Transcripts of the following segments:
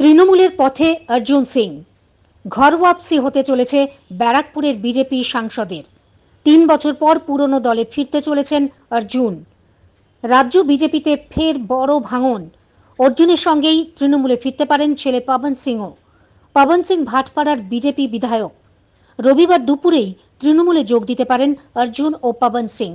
তৃণমূলের পথে অর্জুন সিং ঘর ওয়াপসি হতে চলেছে ব্যারাকপুরের বিজেপি সাংসদের তিন বছর পর পুরনো দলে ফিরতে চলেছেন অর্জুন রাজ্য বিজেপিতে ফের বড় ভাঙন অর্জুনের সঙ্গেই তৃণমূলে ফিরতে পারেন ছেলে পবন সিংও পবন সিং ভাটপাড়ার বিজেপি বিধায়ক রবিবার দুপুরেই তৃণমূলে যোগ দিতে পারেন অর্জুন ও পবন সিং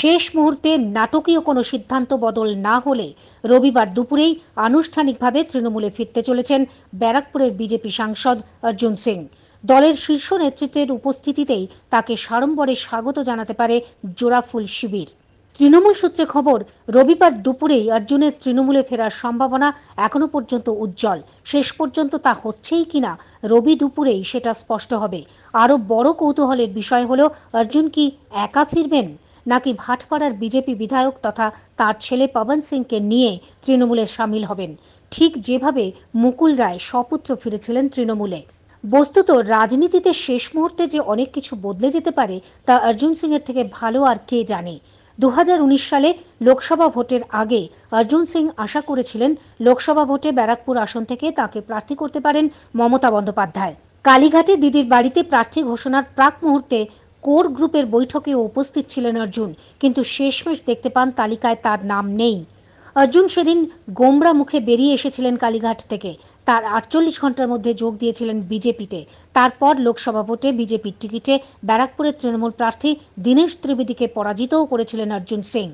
শেষ মুহূর্তে নাটকীয় কোনো সিদ্ধান্ত বদল না হলে রবিবার দুপুরেই আনুষ্ঠানিকভাবে তৃণমূলে ফিরতে চলেছেন ব্যারাকপুরের বিজেপি সাংসদ অর্জুন সিং দলের শীর্ষ নেতৃত্বের উপস্থিতিতেই তাকে সাড়ম্বরে স্বাগত জানাতে পারে জোড়াফুল শিবির তৃণমূল সূত্রে খবর রবিবার দুপুরেই অর্জুনের তৃণমূলে ফেরার সম্ভাবনা এখনো পর্যন্ত উজ্জ্বল শেষ পর্যন্ত তা হচ্ছেই কিনা রবি দুপুরেই সেটা স্পষ্ট হবে আরও বড় কৌতূহলের বিষয় হল অর্জুন কি একা ফিরবেন নাকি ভাটপাড়ার বিজেপি বিধায়ক তথা তার ছেলে পবন সিংকে নিয়ে তৃণমূলে সামিল হবেন ঠিক যেভাবে মুকুল রায় সপুত্র ফিরেছিলেন তৃণমূলে বস্তুত রাজনীতিতে শেষ মুহূর্তে যে অনেক কিছু বদলে যেতে পারে তা অর্জুন সিংয়ের থেকে ভালো আর কে জানে দু সালে লোকসভা ভোটের আগে অর্জুন সিং আশা করেছিলেন লোকসভা ভোটে ব্যারাকপুর আসন থেকে তাকে প্রার্থী করতে পারেন মমতা বন্দ্যোপাধ্যায় কালীঘাটে দিদির বাড়িতে প্রার্থী ঘোষণার প্রাক মুহূর্তে কোর গ্রুপের বৈঠকে উপস্থিত ছিলেন অর্জুন কিন্তু শেষমেশ দেখতে পান তালিকায় তার নাম নেই অর্জুন সেদিন গোমরা মুখে বেরিয়ে এসেছিলেন কালীঘাট থেকে তার আটচল্লিশ ঘন্টার মধ্যে যোগ দিয়েছিলেন বিজেপিতে তারপর লোকসভা ভোটে বিজেপির টিকিটে ব্যারাকপুরের তৃণমূল প্রার্থী দীনেশ ত্রিবেদীকে পরাজিতও করেছিলেন অর্জুন সিং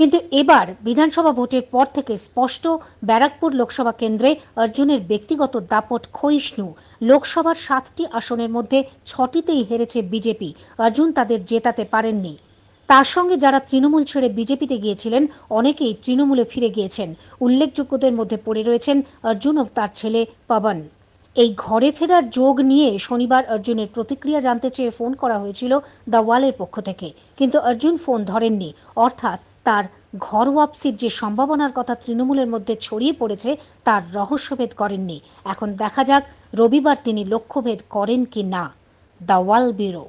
কিন্তু এবার বিধানসভা ভোটের পর থেকে স্পষ্ট ব্যারাকপুর লোকসভা কেন্দ্রে অর্জুনের ব্যক্তিগত দাপট ক্ষয়িষ্ণু লোকসভার সাতটি আসনের মধ্যে ছটিতেই হেরেছে বিজেপি অর্জুন তাদের জেতাতে পারেননি তার সঙ্গে যারা তৃণমূল ছেড়ে বিজেপিতে গিয়েছিলেন অনেকেই তৃণমূলে ফিরে গিয়েছেন উল্লেখযোগ্যদের মধ্যে পড়ে রয়েছেন অর্জুন ও তার ছেলে পবন এই ঘরে ফেরার যোগ নিয়ে শনিবার অর্জুনের প্রতিক্রিয়া জানতে চেয়ে ফোন করা হয়েছিল দ্য ওয়ালের পক্ষ থেকে কিন্তু অর্জুন ফোন ধরেননি অর্থাৎ তার ঘর ওয়াপসির যে সম্ভাবনার কথা তৃণমূলের মধ্যে ছড়িয়ে পড়েছে তার রহস্যভেদ করেননি এখন দেখা যাক রবিবার তিনি লক্ষ্যভেদ করেন কি না দ্য ওয়াল বিরো